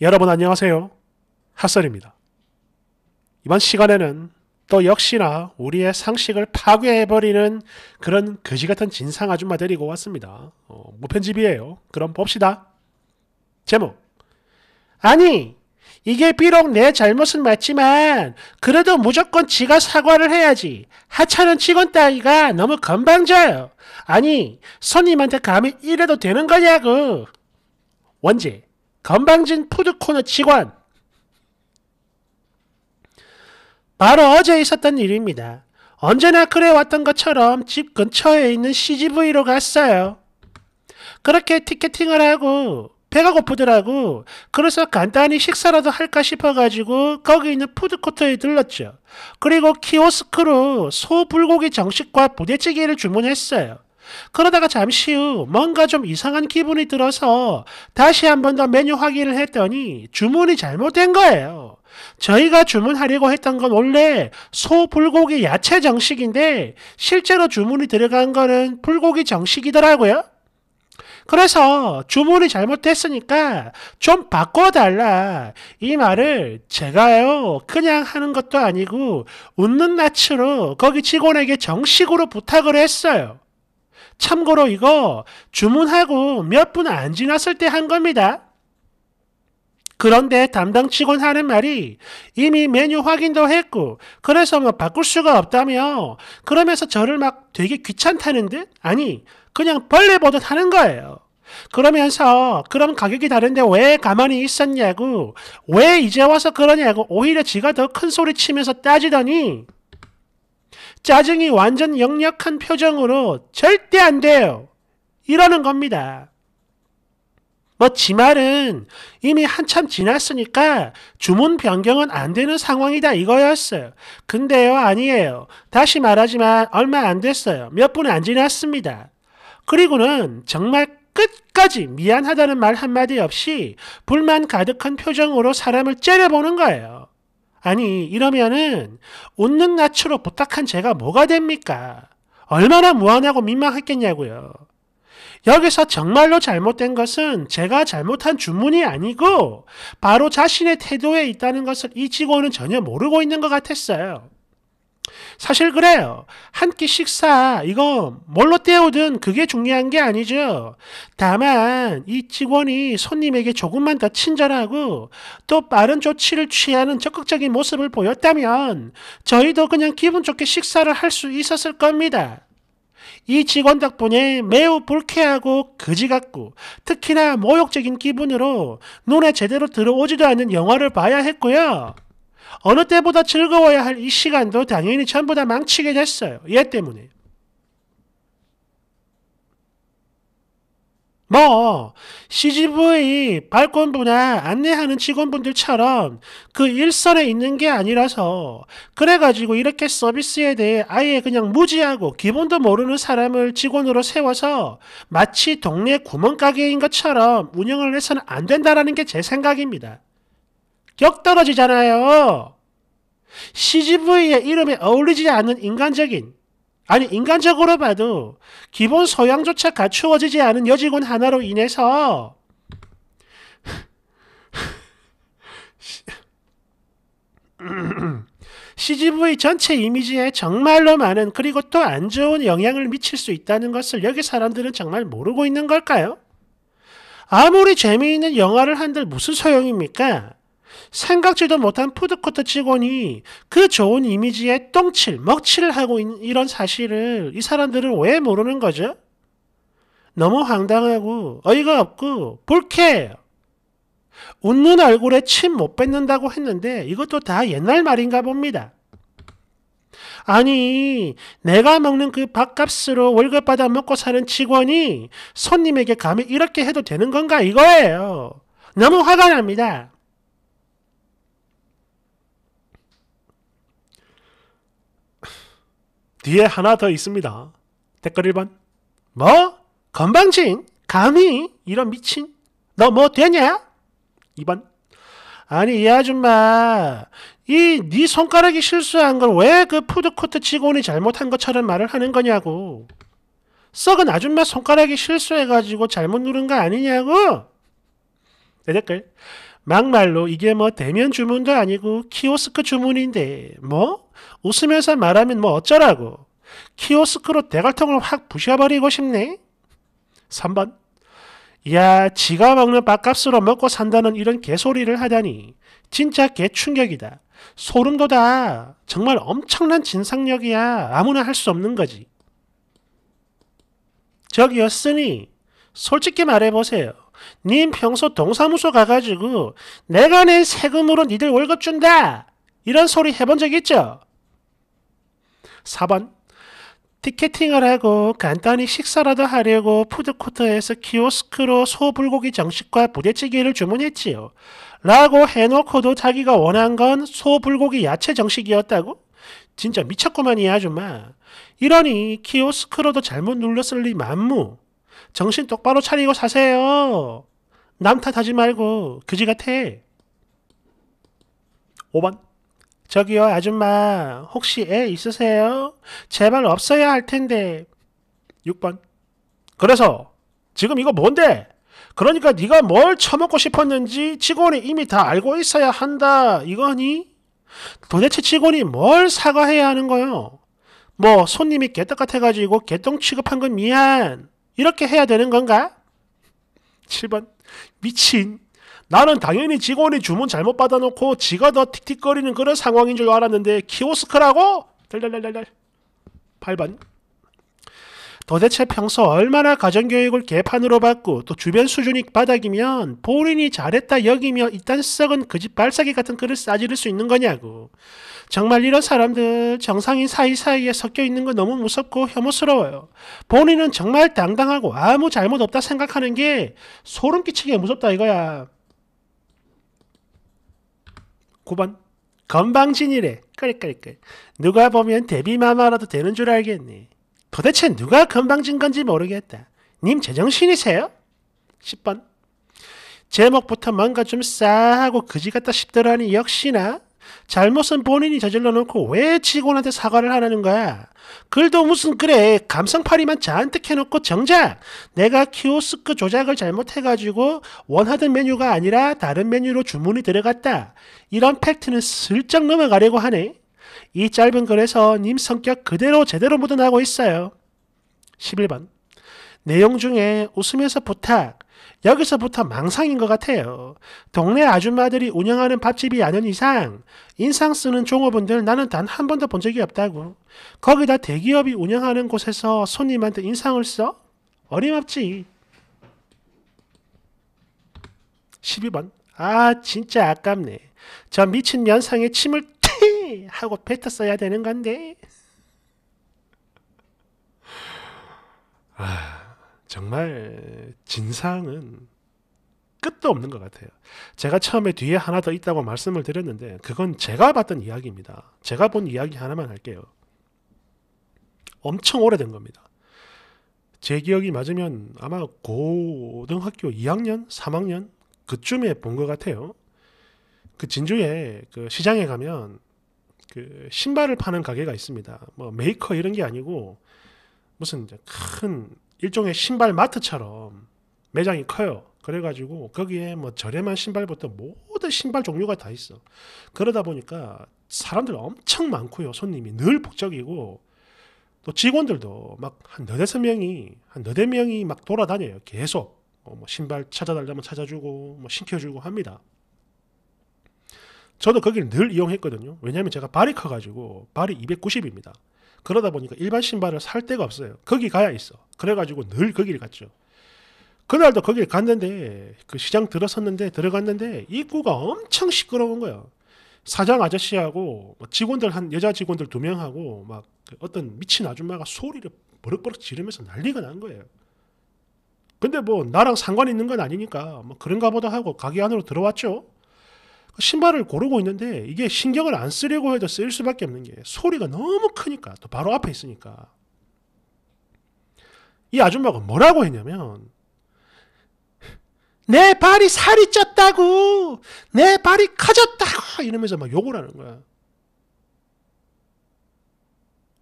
여러분 안녕하세요. 핫설입니다. 이번 시간에는 또 역시나 우리의 상식을 파괴해버리는 그런 거지같은 진상 아줌마 데리고 왔습니다. 어, 무편집이에요. 그럼 봅시다. 제목 아니 이게 비록 내 잘못은 맞지만 그래도 무조건 지가 사과를 해야지. 하찮은 직원 따위가 너무 건방져요. 아니 손님한테 감히 이래도 되는 거냐고. 원제 건방진 푸드코너 직원. 바로 어제 있었던 일입니다. 언제나 그래왔던 것처럼 집 근처에 있는 CGV로 갔어요. 그렇게 티켓팅을 하고 배가 고프더라고. 그래서 간단히 식사라도 할까 싶어가지고 거기 있는 푸드코트에 들렀죠. 그리고 키오스크로 소 불고기 정식과 부대찌개를 주문했어요. 그러다가 잠시 후 뭔가 좀 이상한 기분이 들어서 다시 한 번 더 메뉴 확인을 했더니 주문이 잘못된 거예요. 저희가 주문하려고 했던 건 원래 소 불고기 야채 정식인데 실제로 주문이 들어간 거는 불고기 정식이더라고요. 그래서 주문이 잘못됐으니까 좀 바꿔달라. 이 말을 제가요, 그냥 하는 것도 아니고 웃는 낯으로 거기 직원에게 정식으로 부탁을 했어요. 참고로 이거 주문하고 몇 분 안 지났을 때 한 겁니다. 그런데 담당 직원 하는 말이 이미 메뉴 확인도 했고 그래서 뭐 바꿀 수가 없다며 그러면서 저를 막 되게 귀찮다는 듯 아니 그냥 벌레 보듯 하는 거예요. 그러면서 그럼 가격이 다른데 왜 가만히 있었냐고 왜 이제 와서 그러냐고 오히려 지가 더 큰 소리 치면서 따지더니 짜증이 완전 역력한 표정으로 절대 안 돼요. 이러는 겁니다. 뭐 지말은 이미 한참 지났으니까 주문 변경은 안 되는 상황이다 이거였어요. 근데요 아니에요. 다시 말하지만 얼마 안 됐어요. 몇 분 안 지났습니다. 그리고는 정말 끝까지 미안하다는 말 한마디 없이 불만 가득한 표정으로 사람을 째려보는 거예요. 아니, 이러면은 웃는 낯으로 부탁한 제가 뭐가 됩니까? 얼마나 무안하고 민망했겠냐고요. 여기서 정말로 잘못된 것은 제가 잘못한 주문이 아니고 바로 자신의 태도에 있다는 것을 이 직원은 전혀 모르고 있는 것 같았어요. 사실 그래요. 한 끼 식사, 이거 뭘로 때우든 그게 중요한 게 아니죠. 다만, 이 직원이 손님에게 조금만 더 친절하고 또 빠른 조치를 취하는 적극적인 모습을 보였다면 저희도 그냥 기분 좋게 식사를 할 수 있었을 겁니다. 이 직원 덕분에 매우 불쾌하고 거지 같고 특히나 모욕적인 기분으로 눈에 제대로 들어오지도 않는 영화를 봐야 했고요. 어느 때보다 즐거워야 할 이 시간도 당연히 전부 다 망치게 됐어요. 얘 때문에. 뭐 CGV 발권부나 안내하는 직원분들처럼 그 일선에 있는 게 아니라서 그래가지고 이렇게 서비스에 대해 아예 그냥 무지하고 기본도 모르는 사람을 직원으로 세워서 마치 동네 구멍가게인 것처럼 운영을 해서는 안 된다라는 게 제 생각입니다. 격떨어지잖아요. CGV의 이름에 어울리지 않는 인간적인 아니 인간적으로 봐도 기본 소양조차 갖추어지지 않은 여직원 하나로 인해서 CGV 전체 이미지에 정말로 많은 그리고 또 안 좋은 영향을 미칠 수 있다는 것을 여기 사람들은 정말 모르고 있는 걸까요? 아무리 재미있는 영화를 한들 무슨 소용입니까? 생각지도 못한 푸드코트 직원이 그 좋은 이미지에 똥칠, 먹칠을 하고 있는 이런 사실을 이 사람들은 왜 모르는 거죠? 너무 황당하고 어이가 없고 불쾌해요. 웃는 얼굴에 침 못 뱉는다고 했는데 이것도 다 옛날 말인가 봅니다. 아니, 내가 먹는 그 밥값으로 월급 받아 먹고 사는 직원이 손님에게 감히 이렇게 해도 되는 건가 이거예요. 너무 화가 납니다. 뒤에 하나 더 있습니다. 댓글 1번. 뭐? 건방진? 감히? 이런 미친? 너 뭐 되냐? 2번. 아니 이 아줌마 이 네 손가락이 실수한 걸 왜 그 푸드코트 직원이 잘못한 것처럼 말을 하는 거냐고 썩은 아줌마 손가락이 실수해가지고 잘못 누른 거 아니냐고 내 댓글 막말로 이게 뭐 대면 주문도 아니고 키오스크 주문인데 뭐 웃으면서 말하면 뭐 어쩌라고 키오스크로 대갈통을 확 부셔버리고 싶네 3번 야 지가 먹는 밥값으로 먹고 산다는 이런 개소리를 하다니 진짜 개충격이다 소름 돋아 정말 엄청난 진상력이야 아무나 할 수 없는 거지 저기요 쓰니 솔직히 말해보세요 님 평소 동사무소 가가지고 내가 낸 세금으로 니들 월급 준다. 이런 소리 해본 적 있죠? 4번 티켓팅을 하고 간단히 식사라도 하려고 푸드코트에서 키오스크로 소불고기 정식과 부대찌개를 주문했지요. 라고 해놓고도 자기가 원한 건 소불고기 야채 정식이었다고? 진짜 미쳤구만 이 아줌마. 이러니 키오스크로도 잘못 눌렀을 리 만무. 정신 똑바로 차리고 사세요. 남 탓하지 말고 그지 같아. 5번 저기요 아줌마 혹시 애 있으세요? 제발 없어야 할 텐데 6번 그래서 지금 이거 뭔데? 그러니까 네가 뭘 처먹고 싶었는지 직원이 이미 다 알고 있어야 한다 이거니? 도대체 직원이 뭘 사과해야 하는 거요? 뭐 손님이 개떡 같아가지고 개똥 취급한 건 미안 이렇게 해야 되는 건가? 7번 미친 나는 당연히 직원이 주문 잘못 받아놓고 지가 더 틱틱거리는 그런 상황인 줄 알았는데 키오스크라고? 8번 도대체 평소 얼마나 가정교육을 개판으로 받고 또 주변 수준이 바닥이면 본인이 잘했다 여기며 이딴 썩은 그 집 발사기 같은 글을 싸지를 수 있는 거냐고. 정말 이런 사람들 정상인 사이사이에 섞여 있는 거 너무 무섭고 혐오스러워요. 본인은 정말 당당하고 아무 잘못 없다 생각하는 게 소름 끼치게 무섭다 이거야. 9번 건방진이래. 그래 그 누가 보면 데뷔마마라도 되는 줄 알겠니. 도대체 누가 건방진 건지 모르겠다. 님 제정신이세요? 10번. 제목부터 뭔가 좀 싸하고 그지 같다 싶더라니 역시나 잘못은 본인이 저질러 놓고 왜 직원한테 사과를 하라는 거야? 글도 무슨 그래 감성팔이만 잔뜩 해놓고 정작 내가 키오스크 조작을 잘못해가지고 원하던 메뉴가 아니라 다른 메뉴로 주문이 들어갔다. 이런 팩트는 슬쩍 넘어가려고 하네. 이 짧은 글에서 님 성격 그대로 제대로 묻어나고 있어요. 11번. 내용 중에 웃으면서 부탁. 여기서부터 망상인 것 같아요. 동네 아줌마들이 운영하는 밥집이 아닌 이상 인상 쓰는 종업원들 나는 단 한 번도 본 적이 없다고. 거기다 대기업이 운영하는 곳에서 손님한테 인상을 써? 어림없지. 12번. 아 진짜 아깝네. 저 미친 연상에 침을 하고 뱉었어야 되는 건데 아 정말 진상은 끝도 없는 것 같아요. 제가 처음에 뒤에 하나 더 있다고 말씀을 드렸는데 그건 제가 봤던 이야기입니다. 제가 본 이야기 하나만 할게요. 엄청 오래된 겁니다. 제 기억이 맞으면 아마 고등학교 2학년, 3학년 그쯤에 본 것 같아요. 그 진주에 그 시장에 가면 그 신발을 파는 가게가 있습니다. 뭐 메이커 이런 게 아니고 무슨 큰 일종의 신발 마트처럼 매장이 커요. 그래가지고 거기에 뭐 저렴한 신발부터 모든 신발 종류가 다 있어. 그러다 보니까 사람들 엄청 많고요. 손님이 늘 북적이고 또 직원들도 막한 너댓 명이 한 너댓 명이 막 돌아다녀요. 계속 뭐, 뭐 신발 찾아달라면 찾아주고 뭐 신켜주고 합니다. 저도 거기를 늘 이용했거든요. 왜냐하면 제가 발이 커가지고 발이 290입니다. 그러다 보니까 일반 신발을 살 데가 없어요. 거기 가야 있어. 그래가지고 늘 거기를 갔죠. 그날도 거길 갔는데 그 시장 들어섰는데 들어갔는데 입구가 엄청 시끄러운 거야. 사장 아저씨하고 뭐 직원들 한 여자 직원들 두 명하고 막 그 어떤 미친 아줌마가 소리를 버럭버럭 지르면서 난리가 난 거예요. 근데 뭐 나랑 상관 있는 건 아니니까 뭐 그런가 보다 하고 가게 안으로 들어왔죠. 신발을 고르고 있는데 이게 신경을 안 쓰려고 해도 쓰일 수밖에 없는 게 소리가 너무 크니까 또 바로 앞에 있으니까 이 아줌마가 뭐라고 했냐면 내 발이 살이 쪘다고 내 발이 커졌다고 이러면서 막 욕을 하는 거야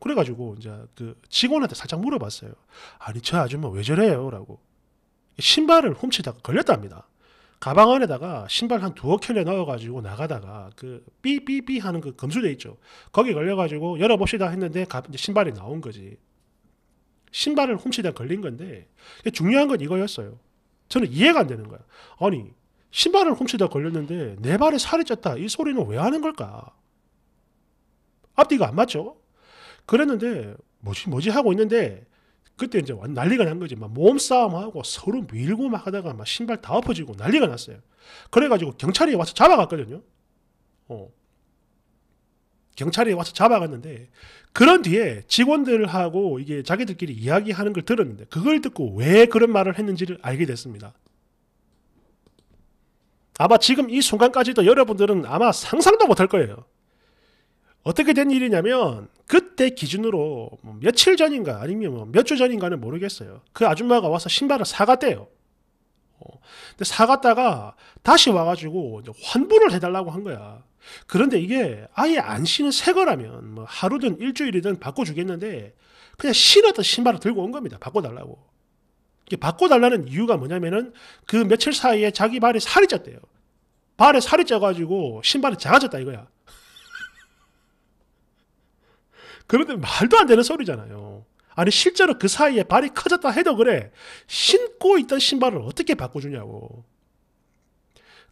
그래가지고 이제 그 직원한테 살짝 물어봤어요 아니 저 아줌마 왜 저래요? 라고 신발을 훔치다가 걸렸답니다 가방 안에다가 신발 한 두어 켤레 넣어가지고 나가다가 그 삐삐삐 하는 그 검수대 있죠. 거기 걸려가지고 열어봅시다 했는데 가, 이제 신발이 나온 거지. 신발을 훔치다 걸린 건데 중요한 건 이거였어요. 저는 이해가 안 되는 거야. 아니 신발을 훔치다 걸렸는데 내 발에 살이 쪘다 이 소리는 왜 하는 걸까? 앞뒤가 안 맞죠? 그랬는데 뭐지 뭐지 하고 있는데 그때 이제 난리가 난 거지. 막 몸싸움하고 서로 밀고 막 하다가 막 신발 다 엎어지고 난리가 났어요. 그래가지고 경찰이 와서 잡아갔거든요. 어. 경찰이 와서 잡아갔는데 그런 뒤에 직원들하고 이게 자기들끼리 이야기하는 걸 들었는데 그걸 듣고 왜 그런 말을 했는지를 알게 됐습니다. 아마 지금 이 순간까지도 여러분들은 아마 상상도 못할 거예요. 어떻게 된 일이냐면 그때 기준으로 뭐 며칠 전인가 아니면 뭐 몇주 전인가는 모르겠어요. 그 아줌마가 와서 신발을 사갔대요. 어, 근데 사갔다가 다시 와가지고 환불을 해달라고 한 거야. 그런데 이게 아예 안 신은 새 거라면 뭐 하루든 일주일이든 바꿔주겠는데 그냥 신었던 신발을 들고 온 겁니다. 바꿔달라고. 이게 바꿔달라는 이유가 뭐냐면은 그 며칠 사이에 자기 발에 살이 쪘대요. 발에 살이 쪄가지고 신발이 작아졌다 이거야. 그런데 말도 안 되는 소리잖아요. 아니 실제로 그 사이에 발이 커졌다 해도 그래 신고 있던 신발을 어떻게 바꿔주냐고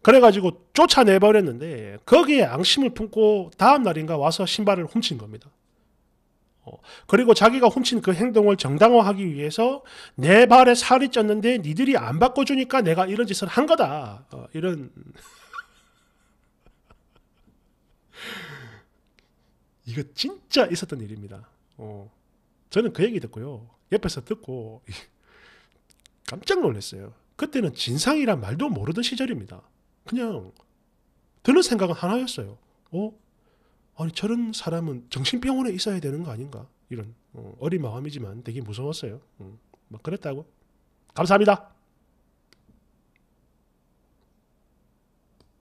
그래가지고 쫓아내버렸는데 거기에 앙심을 품고 다음날인가 와서 신발을 훔친 겁니다 어, 그리고 자기가 훔친 그 행동을 정당화하기 위해서 내 발에 살이 쪘는데 니들이 안 바꿔주니까 내가 이런 짓을 한 거다 어, 이런 이거 진짜 있었던 일입니다. 어, 저는 그 얘기 듣고요. 옆에서 듣고 깜짝 놀랐어요. 그때는 진상이란 말도 모르던 시절입니다. 그냥 드는 생각은 하나였어요. 어? 아니 저런 사람은 정신병원에 있어야 되는 거 아닌가? 이런 어, 린 마음이지만 되게 무서웠어요. 음, 막 그랬다고. 감사합니다.